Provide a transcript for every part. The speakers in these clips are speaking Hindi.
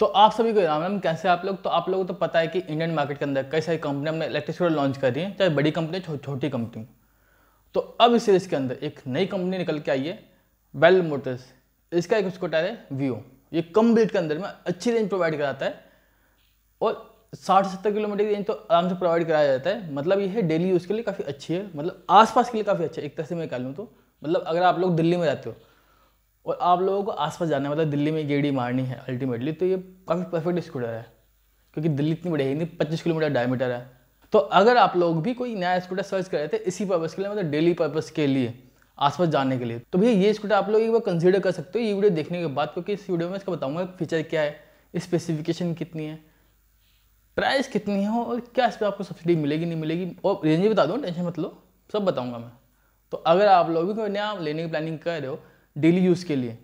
तो आप सभी को राम राम कैसे आप लोग तो आप लोगों को तो पता है कि इंडियन मार्केट के अंदर कई सारी कंपनियां हमने इलेक्ट्रिक स्कूटर लॉन्च कर रही हैं चाहे बड़ी कंपनी छो, छोटी कंपनी तो अब इस सीरीज़ के अंदर एक नई कंपनी निकल के आई है बेल मोटर्स इसका एक स्कूटर है वीओ ये कम बिल्ड के अंदर में अच्छी रेंज प्रोवाइड कराता है और साठ सत्तर किलोमीटर की रेंज तो आराम से प्रोवाइड कराया जाता है मतलब ये है डेली यूज़ के लिए काफ़ी अच्छी है मतलब आसपास के लिए काफ़ी अच्छा है एक तरह से मैं कह लूँ तो मतलब अगर आप लोग दिल्ली में रहते हो और आप लोगों को आसपास जाना है मतलब दिल्ली में गेड़ी मारनी है अल्टीमेटली तो ये काफ़ी परफेक्ट स्कूटर है क्योंकि दिल्ली इतनी बड़ी है नहीं पच्चीस किलोमीटर डायमीटर है तो अगर आप लोग भी कोई नया स्कूटर सर्च कर रहे थे इसी पर्पज़ के लिए मतलब डेली पर्पज़ के लिए आसपास जाने के लिए तो भैया ये स्कूटर आप लोग एक बार कंसिडर कर सकते हो ये वीडियो देखने के बाद क्योंकि इस वीडियो में इसका बताऊंगा फीचर क्या है स्पेसिफिकेशन कितनी है प्राइस कितनी है और क्या इस पर आपको सब्सिडी मिलेगी नहीं मिलेगी और रेंज भी बता दूँ टेंशन मत लो सब बताऊँगा मैं तो अगर आप लोग भी कोई नया लेने की प्लानिंग कर रहे हो डेली यूज़ के लिए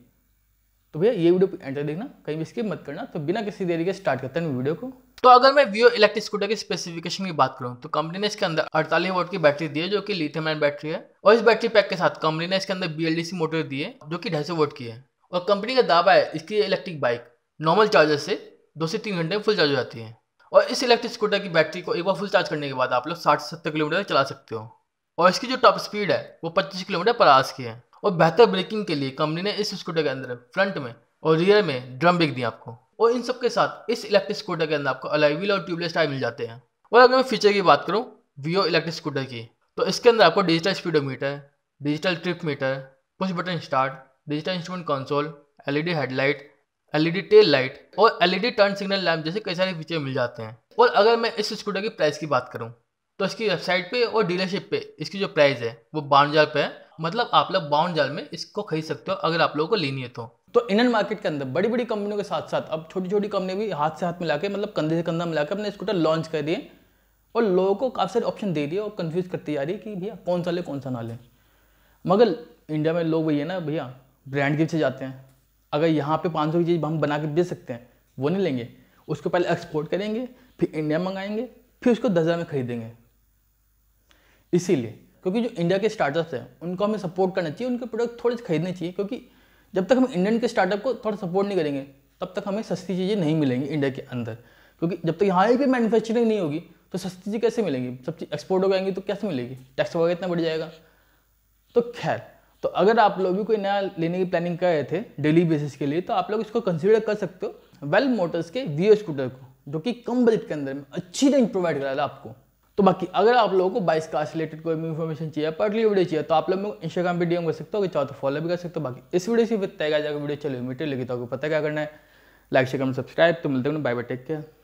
तो भैया ये वीडियो एंटर देखना कहीं भी स्किप मत करना तो बिना किसी देरी के स्टार्ट करते हैं वीडियो को तो अगर मैं वीओ इलेक्ट्रिक स्कूटर की स्पेसिफिकेशन की बात करूं तो कंपनी ने इसके अंदर अड़तालीस वोट की बैटरी दी है जो कि लिथियम आयन बैटरी है और इस बैटरी पैक के साथ कंपनी ने इसके अंदर बीएलडीसी मोटर दी है जो कि ढाई सौ की है और कंपनी का दावा है इसकी इलेक्ट्रिक बाइक नॉर्मल चार्जर से दो से तीन घंटे में फुल चार्ज हो जाती है और इस इलेक्ट्रिक स्कूटर की बैटरी को एक बार फुल चार्ज करने के बाद आप लोग साठ से सत्तर किलोमीटर चला सकते हो और इसकी जो टॉप स्पीड है वो पच्चीस किलोमीटर पर आवर्स की है और बेहतर ब्रेकिंग के लिए कंपनी ने इस स्कूटर के अंदर फ्रंट में और रियर में ड्रम ब्रेक दिया आपको और इन सब के साथ इस इलेक्ट्रिक स्कूटर के अंदर आपको अलाइवील और ट्यूबलेस टायर मिल जाते हैं और अगर मैं फीचर की बात करूँ वीओ इलेक्ट्रिक स्कूटर की तो इसके अंदर आपको digital speedometer digital trip meter push button start digital instrument console LED headlight LED tail light और एलईडी टर्न सिग्नल लैम्प जैसे कई सारे फीचर मिल जाते हैं और अगर मैं इस स्कूटर की प्राइस की बात करूँ तो इसकी वेबसाइट पे और डीलरशिप पे इसकी जो प्राइस है वो बावन हज़ार रुपये है मतलब आप लोग बावन हज़ार में इसको खरीद सकते हो अगर आप लोगों को लेनी है तो तो इंडियन मार्केट के अंदर बड़ी बड़ी कंपनियों के साथ साथ अब छोटी छोटी कंपनी भी हाथ से हाथ मिला के मतलब कंधे से कंधा मिला के अपने स्कूटर लॉन्च कर दिए और लोगों को काफ़ी सारे ऑप्शन दे दिए और कन्फ्यूज़ करती जा रही है कि भैया कौन सा ले कौन सा ना ले मगर इंडिया में लोग भैया ना भैया ब्रांड के पीछे जाते हैं अगर यहाँ पे पाँच की चीज़ हम बना के बेच सकते हैं वो नहीं लेंगे उसको पहले एक्सपोर्ट करेंगे फिर इंडिया मंगाएंगे फिर उसको दस हज़ार में खरीदेंगे इसीलिए क्योंकि जो इंडिया के स्टार्टअप्स हैं उनको हमें सपोर्ट करना चाहिए उनके प्रोडक्ट थोड़े से खरीदने चाहिए क्योंकि जब तक हम इंडियन के स्टार्टअप को थोड़ा सपोर्ट नहीं करेंगे तब तक हमें सस्ती चीज़ें नहीं मिलेंगी इंडिया के अंदर क्योंकि जब तक यहाँ पर मैनुफैक्चरिंग नहीं होगी तो सस्ती चीज़ कैसे मिलेंगी सब चीज़ एक्सपोर्ट हो जाएंगी तो कैसे मिलेगी टैक्स वगैरह इतना बढ़ जाएगा तो खैर तो अगर आप लोग भी कोई नया लेने की प्लानिंग कर रहे थे डेली बेसिस के लिए तो आप लोग इसको कंसिडर कर सकते हो वेल मोटर्स के वीओ स्कूटर को जो कि कम बजट के अंदर में अच्छी रेंज प्रोवाइड करा रहा है आपको तो बाकी अगर आप लोगों को बाइस का रिलेटेड कोई भी इन्फॉर्मेशन चाहिए पर्टली वीडियो चाहिए तो आप लोग इंस्टाग्राम पर डीएम कर सकते हो चाहो तो फॉलो भी कर सकते हो बाकी इस वीडियो से फिर तय जाकर वीडियो चलो मीटर लेकिन तो आपको पता क्या करना है लाइक शेयर कमेंट सब्सक्राइब तो मिलते हैं बाय बाय टेक केयर